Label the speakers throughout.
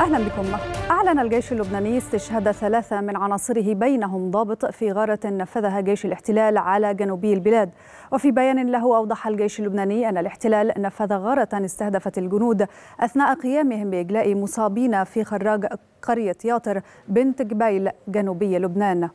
Speaker 1: أهلا بكم أعلن الجيش اللبناني استشهاد ثلاثة من عناصره بينهم ضابط في غارة نفذها جيش الاحتلال على جنوبي البلاد وفي بيان له أوضح الجيش اللبناني أن الاحتلال نفذ غارة استهدفت الجنود أثناء قيامهم بإجلاء مصابين في خراج قرية ياطر بنت جبيل جنوبي لبنان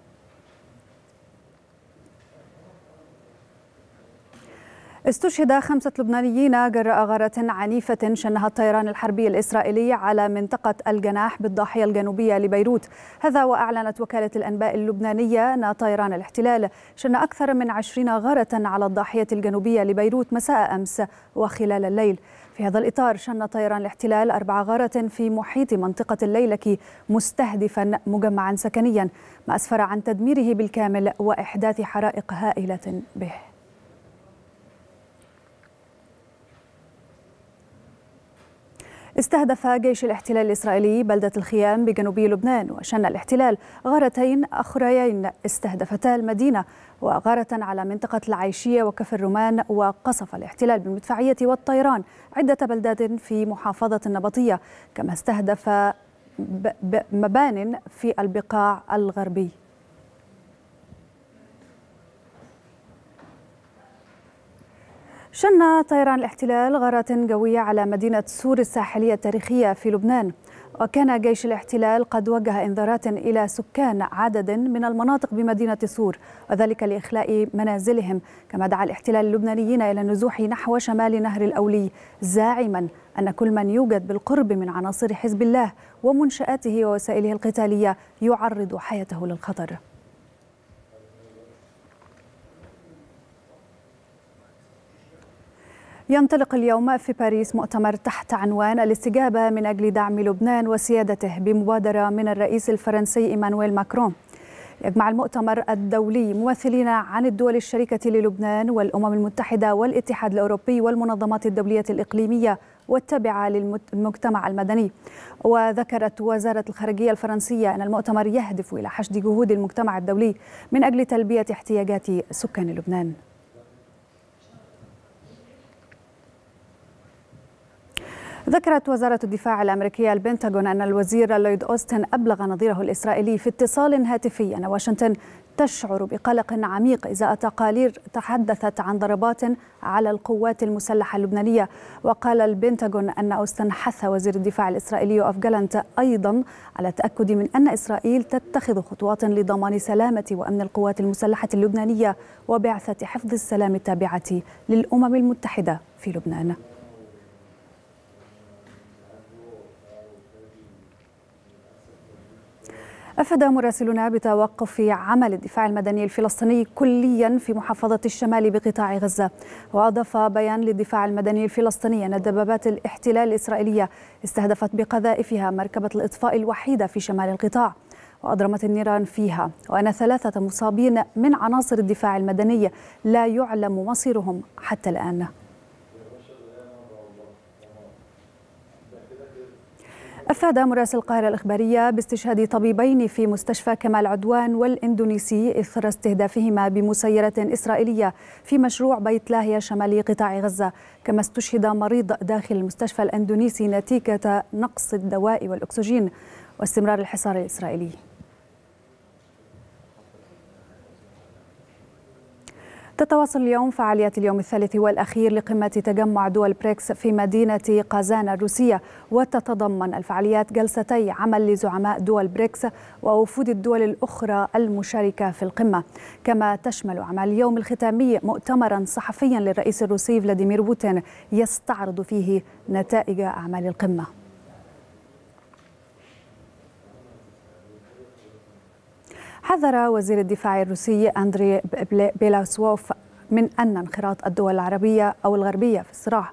Speaker 1: استشهد خمسة لبنانيين جراء غارة عنيفة شنها الطيران الحربي الإسرائيلي على منطقة الجناح بالضاحية الجنوبية لبيروت هذا وأعلنت وكالة الأنباء اللبنانية أن طيران الاحتلال شن أكثر من عشرين غارة على الضاحية الجنوبية لبيروت مساء أمس وخلال الليل في هذا الإطار شن طيران الاحتلال أربع غارة في محيط منطقة الليلكي مستهدفا مجمعا سكنيا ما أسفر عن تدميره بالكامل وإحداث حرائق هائلة به استهدف جيش الاحتلال الإسرائيلي بلدة الخيام بجنوب لبنان وشن الاحتلال غارتين أخريين استهدفتا المدينة وغارة على منطقة العيشية وكفر الرومان وقصف الاحتلال بالمدفعية والطيران عدة بلدات في محافظة النبطية كما استهدف مبان في البقاع الغربي شن طيران الاحتلال غارات جوية على مدينة سور الساحلية التاريخية في لبنان وكان جيش الاحتلال قد وجه انذارات إلى سكان عدد من المناطق بمدينة سور وذلك لإخلاء منازلهم كما دعا الاحتلال اللبنانيين إلى النزوح نحو شمال نهر الأولي زاعما أن كل من يوجد بالقرب من عناصر حزب الله ومنشآته ووسائله القتالية يعرض حياته للخطر ينطلق اليوم في باريس مؤتمر تحت عنوان الاستجابة من أجل دعم لبنان وسيادته بمبادرة من الرئيس الفرنسي إيمانويل ماكرون يجمع المؤتمر الدولي ممثلين عن الدول الشريكة للبنان والأمم المتحدة والاتحاد الأوروبي والمنظمات الدولية الإقليمية والتابعة للمجتمع المدني وذكرت وزارة الخارجية الفرنسية أن المؤتمر يهدف إلى حشد جهود المجتمع الدولي من أجل تلبية احتياجات سكان لبنان ذكرت وزارة الدفاع الأمريكية البنتاغون أن الوزير لويد أوستن أبلغ نظيره الإسرائيلي في اتصال هاتفي أن واشنطن تشعر بقلق عميق إذا تقارير تحدثت عن ضربات على القوات المسلحة اللبنانية وقال البنتاغون أن أوستن حث وزير الدفاع الإسرائيلي أوف جالنت أيضا على التأكد من أن إسرائيل تتخذ خطوات لضمان سلامة وأمن القوات المسلحة اللبنانية وبعثة حفظ السلام التابعة للأمم المتحدة في لبنان أفاد مراسلنا بتوقف عمل الدفاع المدني الفلسطيني كليا في محافظة الشمال بقطاع غزة وأضاف بيان للدفاع المدني الفلسطيني أن دبابات الاحتلال الإسرائيلية استهدفت بقذائفها مركبة الإطفاء الوحيدة في شمال القطاع وأضرمت النيران فيها وأن ثلاثة مصابين من عناصر الدفاع المدني لا يعلم مصيرهم حتى الآن أفاد مراسل القاهرة الإخبارية باستشهاد طبيبين في مستشفى كمال عدوان والإندونيسي إثر استهدافهما بمسيرة إسرائيلية في مشروع بيت لاهيا شمالي قطاع غزة كما استشهد مريض داخل المستشفى الإندونيسي نتيجة نقص الدواء والأكسجين واستمرار الحصار الإسرائيلي تتواصل اليوم فعاليات اليوم الثالث والأخير لقمة تجمع دول بريكس في مدينة قازان الروسية وتتضمن الفعاليات جلستي عمل لزعماء دول بريكس ووفود الدول الأخرى المشاركة في القمة كما تشمل أعمال اليوم الختامي مؤتمرا صحفيا للرئيس الروسي فلاديمير بوتين يستعرض فيه نتائج أعمال القمة حذر وزير الدفاع الروسي أندري بيلاسوف من أن انخراط الدول العربية أو الغربية في الصراع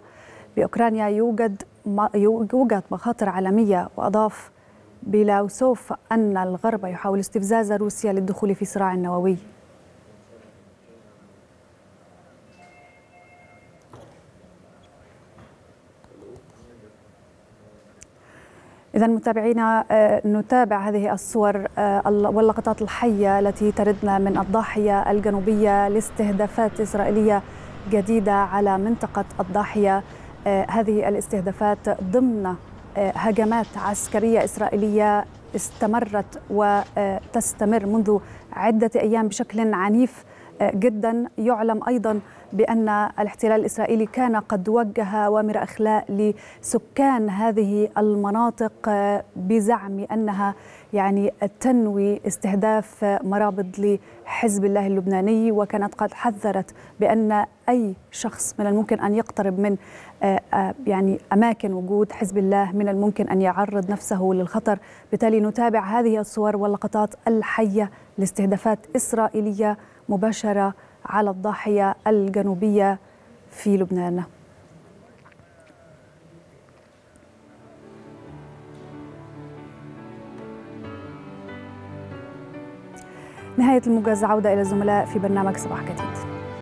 Speaker 1: بأوكرانيا يوجد يوجد مخاطر عالمية وأضاف بيلاوسوف أن الغرب يحاول استفزاز روسيا للدخول في صراع نووي إذا متابعينا آه، نتابع هذه الصور آه، واللقطات الحية التي تردنا من الضاحية الجنوبية لاستهدافات إسرائيلية جديدة على منطقة الضاحية آه، هذه الاستهدافات ضمن هجمات عسكرية إسرائيلية استمرت وتستمر منذ عدة أيام بشكل عنيف جدا يعلم أيضا بأن الاحتلال الإسرائيلي كان قد وجه أوامر إخلاء لسكان هذه المناطق آه، بزعم أنها يعني تنوي استهداف مرابط لحزب الله اللبناني وكانت قد حذرت بأن أي شخص من الممكن أن يقترب من آه، آه، يعني أماكن وجود حزب الله من الممكن أن يعرض نفسه للخطر بالتالي نتابع هذه الصور واللقطات الحية لاستهدافات إسرائيلية مباشرة على الضاحية الجنوبية في لبنان نهاية الموجز عودة إلى الزملاء في برنامج صباح جديد